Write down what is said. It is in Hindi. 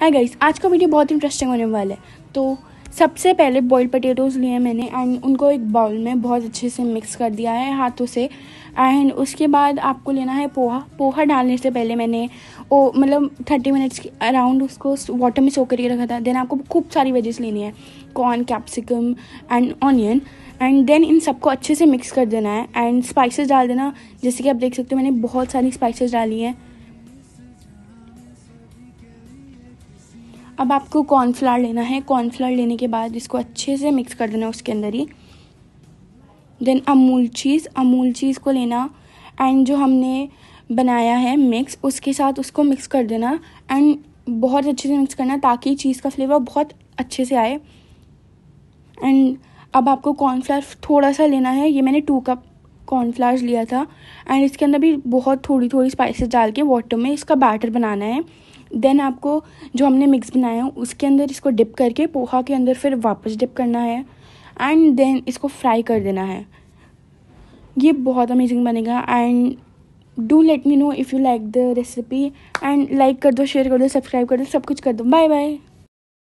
है गाइस आज का वीडियो बहुत इंटरेस्टिंग होने वाला है तो सबसे पहले बॉयल्ड पटेटोज़ लिए मैंने एंड उनको एक बाउल में बहुत अच्छे से मिक्स कर दिया है हाथों से एंड उसके बाद आपको लेना है पोहा पोहा डालने से पहले मैंने ओ मतलब थर्टी मिनट्स के अराउंड उसको वाटर में सो करके रखा था देन आपको खूब सारी वेजेस लेनी है corn capsicum and onion and then इन सबको अच्छे से मिक्स कर देना है एंड स्पाइसेस डाल देना जैसे कि आप देख सकते हो मैंने बहुत सारी स्पाइसेस डाली हैं अब आपको कॉर्नफ्लावर लेना है कॉर्नफ्लावर लेने के बाद इसको अच्छे से मिक्स कर देना उसके अंदर ही then Amul cheese Amul cheese को लेना एंड जो हमने बनाया है मिक्स उसके साथ उसको मिक्स कर देना एंड बहुत अच्छे से मिक्स करना ताकि चीज़ का फ्लेवर बहुत अच्छे से आए एंड अब आपको कॉर्नफ्लावर थोड़ा सा लेना है ये मैंने टू कप कॉर्नफ्लावर लिया था एंड इसके अंदर भी बहुत थोड़ी थोड़ी स्पाइसेस डाल के वाटर में इसका बैटर बनाना है देन आपको जो हमने मिक्स बनाया है उसके अंदर इसको डिप करके पोहा के अंदर फिर वापस डिप करना है एंड देन इसको फ्राई कर देना है ये बहुत अमेजिंग बनेगा and do let me know if you like the recipe and like कर दो शेयर कर दो सब्सक्राइब कर दो सब कुछ कर दो बाय बाय